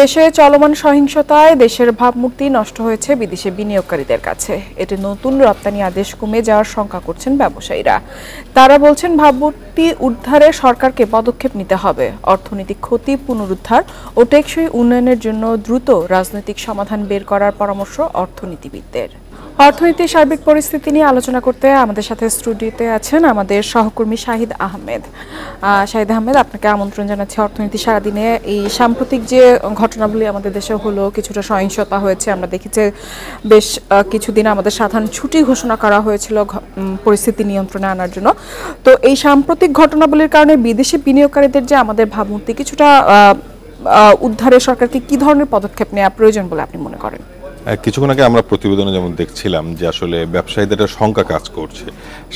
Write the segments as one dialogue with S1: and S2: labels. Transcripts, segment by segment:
S1: দেশে চলমান সহিংসতায় দেশের ভাবমূর্তি নষ্ট হয়েছে বিদেশে বিনিয়োগকারীদের কাছে এতে নতুন রপ্তানি আদেশ কমে যাওয়ার শঙ্কা করছেন ব্যবসায়ীরা তারা বলছেন ভাবমূর্তি উদ্ধারে সরকারকে পদক্ষেপ নিতে হবে অর্থনৈতিক ক্ষতি পুনরুদ্ধার ও টেকসই উন্নয়নের জন্য দ্রুত রাজনৈতিক সমাধান বের করার পরামর্শ অর্থনীতিবিদদের অর্থনীতির সার্বিক পরিস্থিতি নিয়ে আলোচনা করতে আমাদের সাথে স্টুডিওতে আছেন আমাদের সহকর্মী শাহিদ আহমেদ শাহিদ আহমেদ আপনাকে আমন্ত্রণ জানাচ্ছি অর্থনীতি সারাদিনে এই সাম্প্রতিক যে ঘটনাগুলি আমাদের দেশে হলো কিছুটা সহিংসতা হয়েছে আমরা দেখেছি বেশ কিছুদিন আমাদের সাধারণ ছুটি ঘোষণা করা হয়েছিল পরিস্থিতি নিয়ন্ত্রণে আনার জন্য তো এই সাম্প্রতিক ঘটনাবলীর কারণে বিদেশি বিনিয়োগকারীদের যে আমাদের ভাবমূর্তি কিছুটা উদ্ধারে সরকারকে কি ধরনের পদক্ষেপ নেওয়া প্রয়োজন বলে আপনি মনে করেন
S2: কিছুক্ষণ আগে আমরা প্রতিবেদনে যেমন দেখছিলাম যে আসলে ব্যবসায়ীদের একটা সংখ্যা কাজ করছে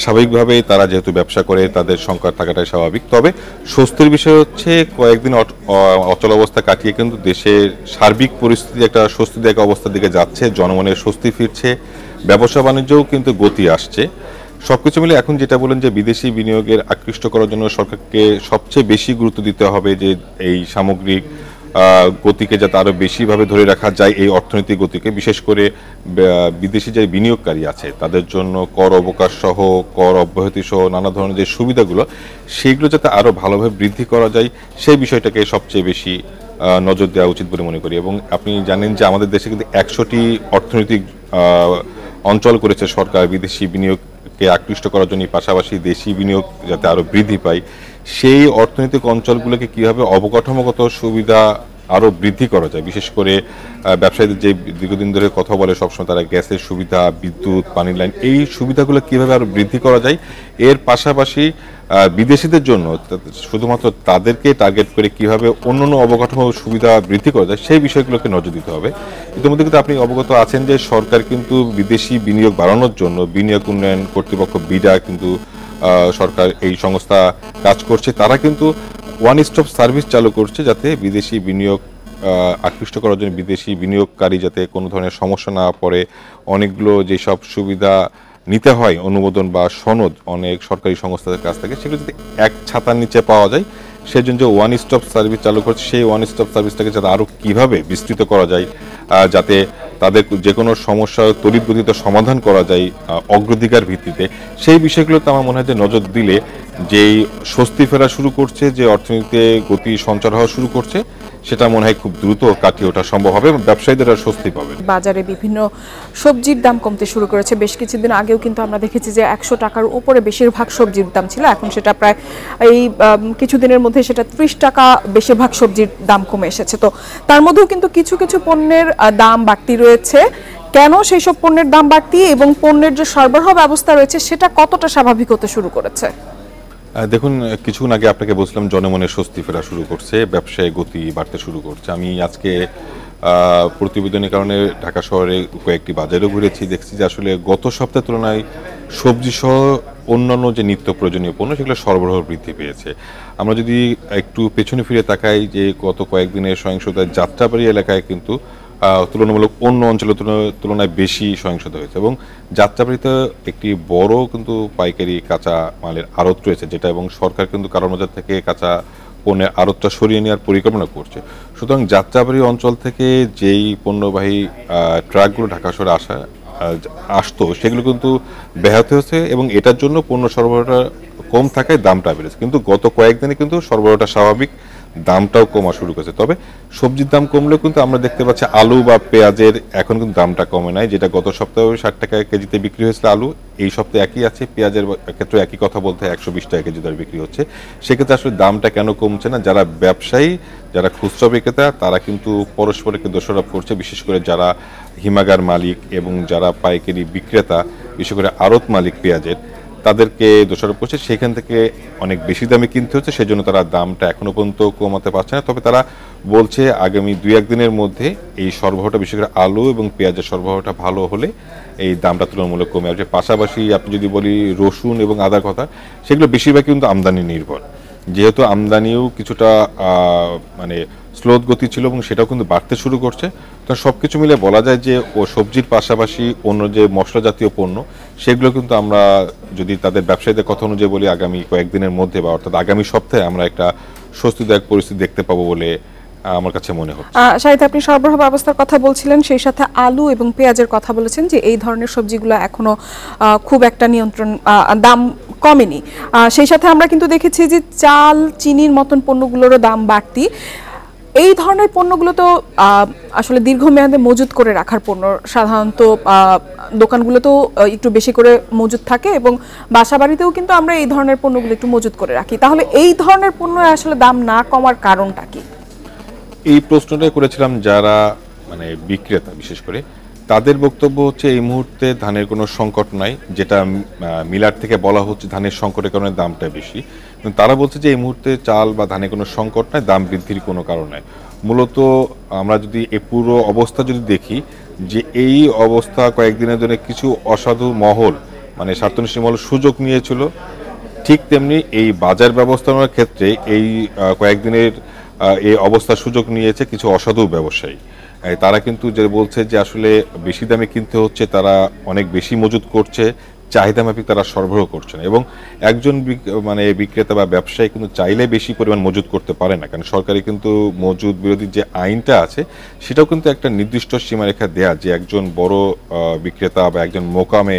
S2: স্বাভাবিকভাবেই তারা যেহেতু ব্যবসা করে তাদের সংখ্যা থাকাটাই স্বাভাবিক তবে স্বস্তির বিষয় হচ্ছে কয়েকদিন অচল অবস্থা কাটিয়ে কিন্তু দেশের সার্বিক পরিস্থিতি একটা স্বস্তিদায়ক অবস্থার দিকে যাচ্ছে জনগণের স্বস্তি ফিরছে ব্যবসা বাণিজ্যও কিন্তু গতি আসছে সব কিছু মিলে এখন যেটা বলেন যে বিদেশি বিনিয়োগের আকৃষ্ট করার জন্য সরকারকে সবচেয়ে বেশি গুরুত্ব দিতে হবে যে এই সামগ্রিক গতিকে যাতে আরও বেশিভাবে ধরে রাখা যায় এই অর্থনৈতিক গতিকে বিশেষ করে বিদেশি যে বিনিয়োগকারী আছে তাদের জন্য কর অবকাশ সহ কর অব্যাহতি সহ নানা ধরনের যে সুবিধাগুলো সেইগুলো যাতে আরও ভালোভাবে বৃদ্ধি করা যায় সেই বিষয়টাকে সবচেয়ে বেশি নজর দেওয়া উচিত বলে মনে করি এবং আপনি জানেন যে আমাদের দেশে কিন্তু একশোটি অর্থনৈতিক অঞ্চল করেছে সরকার বিদেশি বিনিয়োগকে আকৃষ্ট করার জন্য পাশাপাশি দেশি বিনিয়োগ যাতে আরও বৃদ্ধি পায় সেই অর্থনৈতিক অঞ্চলগুলোকে কিভাবে অবকাঠামোগত সুবিধা আরও বৃদ্ধি করা যায় বিশেষ করে ব্যবসায়ীদের যে দীর্ঘদিন ধরে কথা বলে সবসময় তারা গ্যাসের সুবিধা বিদ্যুৎ পানির লাইন এই সুবিধাগুলো কিভাবে আরও বৃদ্ধি করা যায় এর পাশাপাশি বিদেশিদের জন্য শুধুমাত্র তাদেরকে টার্গেট করে কিভাবে অন্য অন্য অবকাঠামো সুবিধা বৃদ্ধি করা যায় সেই বিষয়গুলোকে নজর দিতে হবে ইতিমধ্যে কিন্তু আপনি অবগত আছেন যে সরকার কিন্তু বিদেশি বিনিয়োগ বাড়ানোর জন্য বিনিয়োগ উন্নয়ন কর্তৃপক্ষ বিডা কিন্তু সরকার এই সংস্থা কাজ করছে তারা কিন্তু ওয়ান স্টপ সার্ভিস চালু করছে যাতে বিদেশি বিনিয়োগ আকৃষ্ট করার জন্য বিদেশি বিনিয়োগকারী যাতে কোনো ধরনের সমস্যা না পড়ে অনেকগুলো যেসব সুবিধা নিতে হয় অনুমোদন বা সনদ অনেক সরকারি সংস্থাদের কাছ থেকে সেগুলো যদি এক ছাতার নিচে পাওয়া যায় সেজন্য যে ওয়ান স্টপ সার্ভিস চালু করছে সেই ওয়ান স্টপ সার্ভিসটাকে যাতে আরও কীভাবে বিস্তৃত করা যায় যাতে তাদের যে কোনো সমস্যা তরিত গতিতে সমাধান করা যায় অগ্রাধিকার ভিত্তিতে সেই বিষয়গুলোতে আমার মনে হয় যে নজর দিলে যেই স্বস্তি ফেরা শুরু করছে যে অর্থনীতিতে গতি সঞ্চার হওয়া শুরু করছে সেটা মনে হয় খুব দ্রুত কাটিয়ে ওঠা সম্ভব হবে ব্যবসায়ীদের স্বস্তি পাবে
S1: বাজারে বিভিন্ন সবজির দাম কমতে শুরু করেছে বেশ কিছুদিন আগেও কিন্তু আমরা দেখেছি যে একশো টাকার উপরে বেশিরভাগ সবজির দাম ছিল এখন সেটা প্রায় এই কিছুদিনের মধ্যে সেটা ত্রিশ টাকা বেশিরভাগ সবজির দাম কমে এসেছে তো তার মধ্যেও কিন্তু কিছু কিছু পণ্যের দাম বাড়তি রয়েছে কেন সেই সব পণ্যের দাম বাড়তি এবং পণ্যের যে সরবরাহ ব্যবস্থা রয়েছে সেটা কতটা স্বাভাবিক হতে শুরু করেছে
S2: দেখুন কিছুক্ষণ আগে আপনাকে বলছিলাম জনমনে স্বস্তি ফেরা শুরু করছে ব্যবসায় গতি বাড়তে শুরু করছে আমি আজকে প্রতিবেদনের কারণে ঢাকা শহরে কয়েকটি বাজারও ঘুরেছি দেখছি যে আসলে গত সপ্তাহের তুলনায় সবজি সহ অন্যান্য যে নিত্য প্রয়োজনীয় পণ্য সেগুলো সরবরাহ বৃদ্ধি পেয়েছে আমরা যদি একটু পেছনে ফিরে তাকাই যে গত কয়েকদিনের সহিংসতার যাত্রাবাড়ি এলাকায় কিন্তু তুলনামূলক অন্য অঞ্চলের তুলনায় বেশি সহিংসতা হয়েছে এবং যাত্রাবাড়িতে একটি বড় কিন্তু পাইকারি কাঁচা মালের আড়ত রয়েছে যেটা এবং সরকার কিন্তু কারোর বাজার থেকে কাঁচা পণ্যের আড়তটা সরিয়ে নেওয়ার পরিকল্পনা করছে সুতরাং যাত্রাবাড়ি অঞ্চল থেকে যেই পণ্যবাহী ট্রাকগুলো ঢাকা শহরে আসা আসতো সেগুলো কিন্তু ব্যাহত হয়েছে এবং এটার জন্য পণ্য সরবরাহটা কম থাকায় দামটা বেড়েছে কিন্তু গত কয়েকদিনে কিন্তু সরবরাহটা স্বাভাবিক দামটাও কমা শুরু করেছে তবে সবজির দাম কমলেও কিন্তু আমরা দেখতে পাচ্ছি আলু বা পেঁয়াজের এখন কিন্তু দামটা কমে নাই যেটা গত সপ্তাহে ষাট টাকা কেজিতে বিক্রি হয়েছিল আলু এই সপ্তাহে একই আছে পেঁয়াজের ক্ষেত্রে একই কথা বলতে হয় একশো বিশ টাকা কেজি দর বিক্রি হচ্ছে সেক্ষেত্রে আসলে দামটা কেন কমছে না যারা ব্যবসায়ী যারা খুচরা বিক্রেতা তারা কিন্তু পরস্পরকে দোষারোপ করছে বিশেষ করে যারা হিমাগার মালিক এবং যারা পাইকারি বিক্রেতা বিশেষ করে আড়ত মালিক পেঁয়াজের তাদেরকে দোষারোপ করছে সেখান থেকে অনেক বেশি দামে কিনতে হচ্ছে সেজন্য তারা দামটা এখনও পর্যন্ত কমাতে পারছে না তবে তারা বলছে আগামী দুই একদিনের মধ্যে এই সরবরাহটা বিশেষ করে আলু এবং পেঁয়াজের সরবরাহটা ভালো হলে এই দামটা তুলনামূলক কমে আসবে পাশাপাশি আপনি যদি বলি রসুন এবং আদার কথা সেগুলো বেশিরভাগ কিন্তু আমদানি নির্ভর যেহেতু আমদানিও কিছুটা মানে স্লোথ গতি ছিল এবং সেটাও কিন্তু বাড়তে শুরু করছে কারণ সব কিছু মিলে বলা যায় যে ও সবজির পাশাপাশি অন্য যে মশলা জাতীয় পণ্য সেগুলো কিন্তু আমরা যদি তাদের ব্যবসায়ীদের কথা অনুযায়ী বলি আগামী কয়েকদিনের মধ্যে বা অর্থাৎ আগামী সপ্তাহে আমরা একটা স্বস্তিদায়ক পরিস্থিতি দেখতে পাবো বলে আমার কাছে মনে হচ্ছে
S1: শাহিদ আপনি সরবরাহ ব্যবস্থার কথা বলছিলেন সেই সাথে আলু এবং পেঁয়াজের কথা বলেছেন যে এই ধরনের সবজিগুলো এখনো খুব একটা নিয়ন্ত্রণ দাম কমেনি সেই সাথে আমরা কিন্তু দেখেছি যে চাল চিনির মতন পণ্যগুলোরও দাম বাড়তি এই ধরনের পণ্যগুলো তো আসলে দীর্ঘমেয়াদে মজুত করে রাখার পণ্য সাধারণত দোকানগুলোতেও একটু বেশি করে মজুত থাকে এবং বাসা বাড়িতেও কিন্তু আমরা এই ধরনের পণ্যগুলো একটু মজুত করে রাখি তাহলে এই ধরনের পণ্য আসলে দাম না কমার কারণটা কি
S2: এই প্রশ্নটাই করেছিলাম যারা মানে বিক্রেতা বিশেষ করে তাদের বক্তব্য হচ্ছে এই মুহূর্তে ধানের কোনো সংকট নাই যেটা মিলার থেকে বলা হচ্ছে ধানের সংকটের কারণে দামটা বেশি তারা বলছে যে এই মুহূর্তে চাল বা ধানের কোনো সংকট নাই দাম বৃদ্ধির কোনো কারণ নাই মূলত আমরা যদি এ পুরো অবস্থা যদি দেখি যে এই অবস্থা কয়েকদিনের জন্য কিছু অসাধু মহল মানে স্বার্থনিষ্ঠী মহল সুযোগ নিয়েছিল ঠিক তেমনি এই বাজার ব্যবস্থাপনার ক্ষেত্রে এই কয়েকদিনের এই অবস্থার সুযোগ নিয়েছে কিছু অসাধু ব্যবসায়ী তারা কিন্তু যে বলছে যে আসলে বেশি দামে কিনতে হচ্ছে তারা অনেক বেশি মজুত করছে চাহিদা মাফিক তারা সরবরাহ করছে না এবং একজন মানে বিক্রেতা বা ব্যবসায়ী কিন্তু চাইলে বেশি পরিমাণ মজুত করতে পারে না কারণ সরকারি কিন্তু মজুদ বিরোধী যে আইনটা আছে সেটাও কিন্তু একটা নির্দিষ্ট সীমারেখা দেয়া যে একজন বড় বিক্রেতা বা একজন মোকামে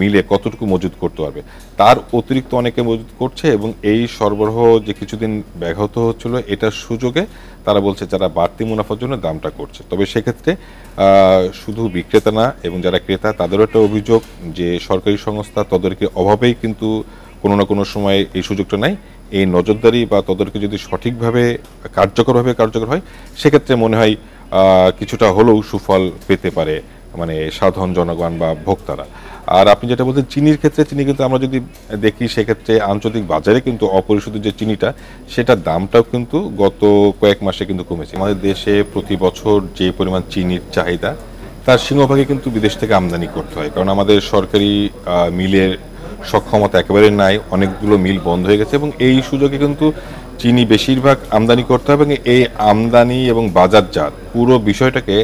S2: মিলে কতটুকু মজুত করতে পারবে তার অতিরিক্ত অনেকে মজুত করছে এবং এই সরবরাহ যে কিছুদিন ব্যাঘত হচ্ছিল এটার সুযোগে তারা বলছে যারা বাড়তি মুনাফার জন্য দামটা করছে তবে সেক্ষেত্রে শুধু বিক্রেতা না এবং যারা ক্রেতা তাদেরও একটা অভিযোগ যে সরকারি সংস্থা তাদেরকে অভাবেই কিন্তু কোনো না কোনো সময় এই সুযোগটা নাই এই নজরদারি বা তদরকে যদি সঠিকভাবে কার্যকরভাবে কার্যকর হয় সেক্ষেত্রে মনে হয় কিছুটা হলেও সুফল পেতে পারে মানে সাধারণ জনগণ বা ভোক্তারা আর আপনি যেটা বলছেন চিনির ক্ষেত্রে চিনি কিন্তু আমরা যদি দেখি সেক্ষেত্রে আঞ্চলিক বাজারে কিন্তু অপরিশোধিত যে চিনিটা সেটার দামটাও কিন্তু গত কয়েক মাসে কিন্তু কমেছে আমাদের দেশে প্রতি বছর যে পরিমাণ চিনির চাহিদা তার সিংহভাগে কিন্তু বিদেশ থেকে আমদানি করতে হয় কারণ আমাদের সরকারি মিলের সক্ষমতা একেবারে নাই অনেকগুলো মিল বন্ধ হয়ে গেছে এবং এই সুযোগে কিন্তু চিনি বেশিরভাগ আমদানি করতে হবে এবং এই আমদানি এবং বাজারজাত পুরো বিষয়টাকে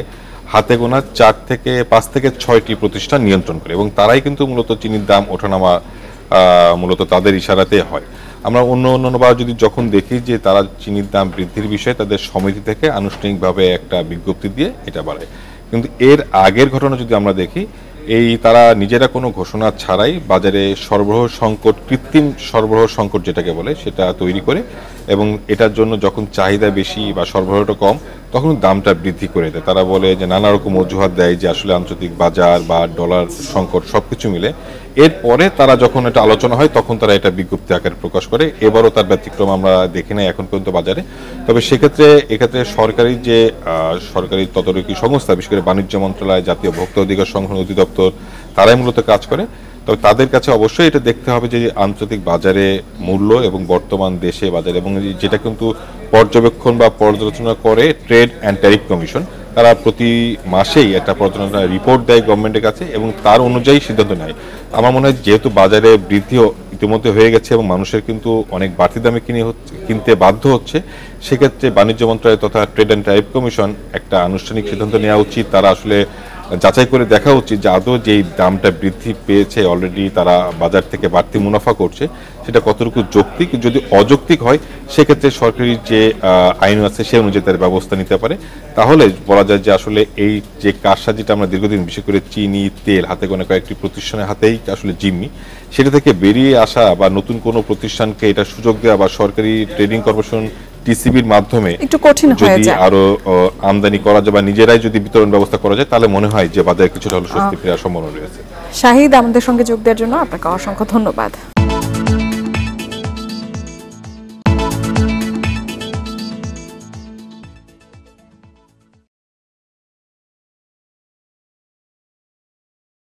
S2: হাতে গোনা চার থেকে পাঁচ থেকে ছয়টি প্রতিষ্ঠান নিয়ন্ত্রণ করে এবং তারাই কিন্তু মূলত চিনির দাম ওঠানামা মূলত তাদের ইশারাতে হয় আমরা অন্য অন্য বা যদি যখন দেখি যে তারা চিনির দাম বৃদ্ধির বিষয়ে তাদের সমিতি থেকে আনুষ্ঠানিকভাবে একটা বিজ্ঞপ্তি দিয়ে এটা বাড়ায় কিন্তু এর আগের ঘটনা যদি আমরা দেখি এই তারা নিজেরা কোনো ঘোষণা ছাড়াই বাজারে সরবরাহ সংকট কৃত্রিম সরবরাহ সংকট যেটাকে বলে সেটা তৈরি করে এবং এটার জন্য যখন চাহিদা বেশি বা সরবরাহটা কম তখন দামটা বৃদ্ধি করে দেয় তারা বলে যে নানা রকম অজুহাত দেয় যে আসলে আন্তর্জাতিক বাজার বা ডলার সংকট সব কিছু মিলে এরপরে তারা যখন এটা আলোচনা হয় তখন তারা এটা বিজ্ঞপ্তি আকারে প্রকাশ করে এবারও তার ব্যতিক্রম আমরা দেখি নাই এখন পর্যন্ত বাজারে তবে সেক্ষেত্রে এক্ষেত্রে সরকারি যে সরকারি তদারকি সংস্থা বিশেষ করে বাণিজ্য মন্ত্রণালয় জাতীয় ভোক্তা অধিকার সংরক্ষণ অধিদপ্তর তারাই মূলত কাজ করে তবে তাদের কাছে অবশ্যই এটা দেখতে হবে যে আন্তর্জাতিক বাজারে মূল্য এবং বর্তমান দেশে বাজারে এবং যেটা কিন্তু পর্যবেক্ষণ বা পর্যালোচনা করে ট্রেড অ্যান্ড ট্যারিফ কমিশন তারা প্রতি মাসেই একটা পর্যালোচনা রিপোর্ট দেয় গভর্নমেন্টের কাছে এবং তার অনুযায়ী সিদ্ধান্ত নেয় আমার মনে হয় যেহেতু বাজারে বৃদ্ধি ইতিমধ্যে হয়ে গেছে এবং মানুষের কিন্তু অনেক বাড়তি দামে কিনে হচ্ছে কিনতে বাধ্য হচ্ছে সেক্ষেত্রে বাণিজ্য মন্ত্রালয় তথা ট্রেড অ্যান্ড ট্যারিফ কমিশন একটা আনুষ্ঠানিক সিদ্ধান্ত নেওয়া উচিত তারা আসলে যাচাই করে দেখা উচিত যে আদৌ যেই দামটা বৃদ্ধি পেয়েছে অলরেডি তারা বাজার থেকে বাড়তি মুনাফা করছে সেটা কতটুকু যৌক্তিক যদি অযৌক্তিক হয় সেক্ষেত্রে সরকারি যে আইন আছে সে অনুযায়ী তার ব্যবস্থা নিতে পারে তাহলে বলা যায় যে আসলে এই যে কারসাজিটা আমরা দীর্ঘদিন বিশেষ করে চিনি তেল হাতে কোনো কয়েকটি প্রতিষ্ঠানের হাতেই আসলে জিম্মি সেটা থেকে বেরিয়ে আসা বা নতুন কোনো প্রতিষ্ঠানকে এটা সুযোগ দেওয়া বা সরকারি ট্রেডিং কর্পোরেশন টিসিবির মাধ্যমে একটু
S1: কঠিন হয়ে যায়
S2: আরো আমদানি করা যায় বা নিজেরাই যদি বিতরণ ব্যবস্থা করা যায় তাহলে মনে হয় যে বাজারে কিছুটা হলো স্বস্তি ফেরার সম্ভাবনা রয়েছে
S1: শাহিদ আমাদের সঙ্গে যোগ দেওয়ার জন্য আপনাকে অসংখ্য ধন্যবাদ